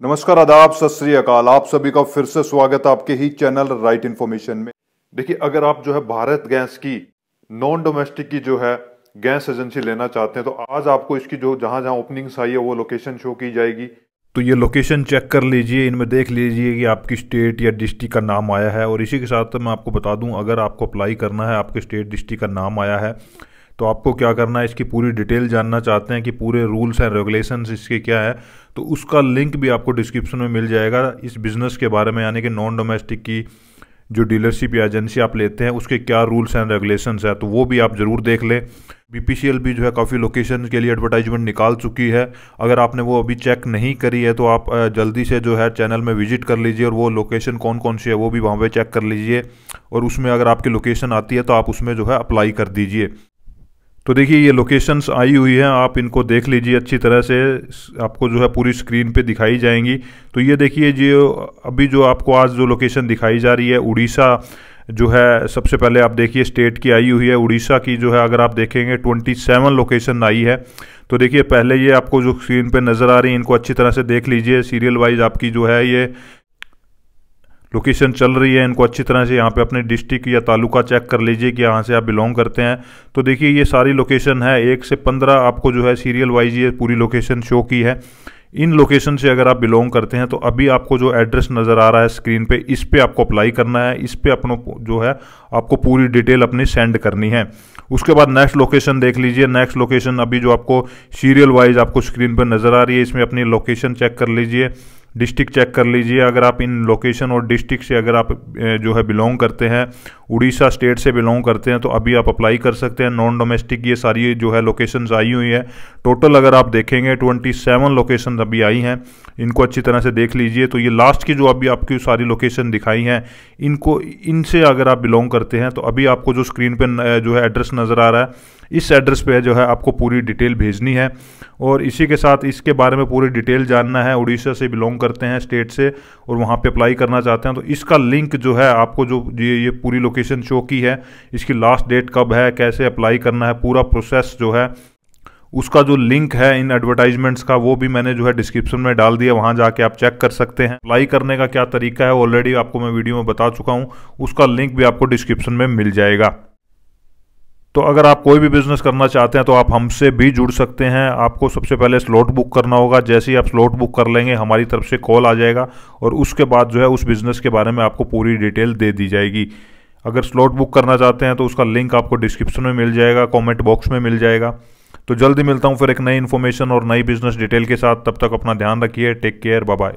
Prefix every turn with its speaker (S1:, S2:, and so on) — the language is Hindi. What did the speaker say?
S1: नमस्कार आदाब सत श्री अकाल आप सभी का फिर से स्वागत है आपके ही चैनल राइट इन्फॉर्मेशन में देखिए अगर आप जो है भारत गैस की नॉन डोमेस्टिक की जो है गैस एजेंसी लेना चाहते हैं तो आज आपको इसकी जो जहां जहां ओपनिंग्स आई है वो लोकेशन शो की जाएगी तो ये लोकेशन चेक कर लीजिए इनमें देख लीजिए कि आपकी स्टेट या डिस्ट्रिक्ट का नाम आया है और इसी के साथ मैं आपको बता दूं अगर आपको अप्लाई करना है आपके स्टेट डिस्ट्रिक्ट का नाम आया है तो आपको क्या करना है इसकी पूरी डिटेल जानना चाहते हैं कि पूरे रूल्स एंड रेगुलेशंस इसके क्या है तो उसका लिंक भी आपको डिस्क्रिप्शन में मिल जाएगा इस बिज़नेस के बारे में यानी कि नॉन डोमेस्टिक की जो डीलरशिप या एजेंसी आप लेते हैं उसके क्या रूल्स एंड रेगुलेशंस है तो वो भी आप ज़रूर देख लें बी भी जो है काफ़ी लोकेशन के लिए एडवर्टाइजमेंट निकाल चुकी है अगर आपने वो अभी चेक नहीं करी है तो आप जल्दी से जो है चैनल में विजिट कर लीजिए और वो लोकेशन कौन कौन सी है वो भी वहाँ पे चेक कर लीजिए और उसमें अगर आपकी लोकेशन आती है तो आप उसमें जो है अप्लाई कर दीजिए तो देखिए ये लोकेशंस आई हुई हैं आप इनको देख लीजिए अच्छी तरह से आपको जो है पूरी स्क्रीन पे दिखाई जाएंगी तो ये देखिए जो अभी जो आपको आज जो लोकेशन दिखाई जा रही है उड़ीसा जो है सबसे पहले आप देखिए स्टेट की आई हुई है उड़ीसा की जो है अगर आप देखेंगे 27 लोकेशन आई है तो देखिए पहले ये आपको जो स्क्रीन पे नज़र आ रही है इनको अच्छी तरह से देख लीजिए सीरियल वाइज आपकी जो है ये लोकेशन चल रही है इनको अच्छी तरह से यहाँ पे अपने डिस्ट्रिक्ट या तालुका चेक कर लीजिए कि यहाँ से आप बिलोंग करते हैं तो देखिए ये सारी लोकेशन है एक से पंद्रह आपको जो है सीरियल वाइज ये पूरी लोकेशन शो की है इन लोकेशन से अगर आप बिलोंग करते हैं तो अभी आपको जो एड्रेस नज़र आ रहा है स्क्रीन पे इस पर आपको अप्लाई करना है इस पर अपनों जो है आपको पूरी डिटेल अपनी सेंड करनी है उसके बाद नेक्स्ट लोकेशन देख लीजिए नेक्स्ट लोकेशन अभी जो आपको सीरियल वाइज आपको स्क्रीन पर नज़र आ रही है इसमें अपनी लोकेशन चेक कर लीजिए डिस्ट्रिक्ट चेक कर लीजिए अगर आप इन लोकेशन और डिस्ट्रिक्ट से अगर आप जो है बिलोंग करते हैं उड़ीसा स्टेट से बिलोंग करते हैं तो अभी आप अप्लाई कर सकते हैं नॉन डोमेस्टिक ये सारी जो है लोकेशंस आई हुई है टोटल अगर आप देखेंगे 27 लोकेशन अभी आई हैं इनको अच्छी तरह से देख लीजिए तो ये लास्ट की जो अभी आपकी सारी लोकेशन दिखाई हैं इनको इनसे अगर आप बिलोंग करते हैं तो अभी आपको जो स्क्रीन पर जो है एड्रेस नज़र आ रहा है इस एड्रेस पे जो है आपको पूरी डिटेल भेजनी है और इसी के साथ इसके बारे में पूरी डिटेल जानना है उड़ीसा से बिलोंग करते हैं स्टेट से और वहाँ पे अप्लाई करना चाहते हैं तो इसका लिंक जो है आपको जो ये ये पूरी लोकेशन शो की है इसकी लास्ट डेट कब है कैसे अप्लाई करना है पूरा प्रोसेस जो है उसका जो लिंक है इन एडवर्टाइजमेंट्स का वो भी मैंने जो है डिस्क्रिप्शन में डाल दिया वहाँ जाके आप चेक कर सकते हैं अप्लाई करने का क्या तरीका है ऑलरेडी आपको मैं वीडियो में बता चुका हूँ उसका लिंक भी आपको डिस्क्रिप्शन में मिल जाएगा तो अगर आप कोई भी बिज़नेस करना चाहते हैं तो आप हमसे भी जुड़ सकते हैं आपको सबसे पहले स्लॉट बुक करना होगा जैसे ही आप स्लॉट बुक कर लेंगे हमारी तरफ से कॉल आ जाएगा और उसके बाद जो है उस बिज़नेस के बारे में आपको पूरी डिटेल दे दी जाएगी अगर स्लॉट बुक करना चाहते हैं तो उसका लिंक आपको डिस्क्रिप्शन में मिल जाएगा कॉमेंट बॉक्स में मिल जाएगा तो जल्दी मिलता हूँ फिर एक नई इन्फॉर्मेशन और नई बिज़नेस डिटेल के साथ तब तक अपना ध्यान रखिए टेक केयर बाय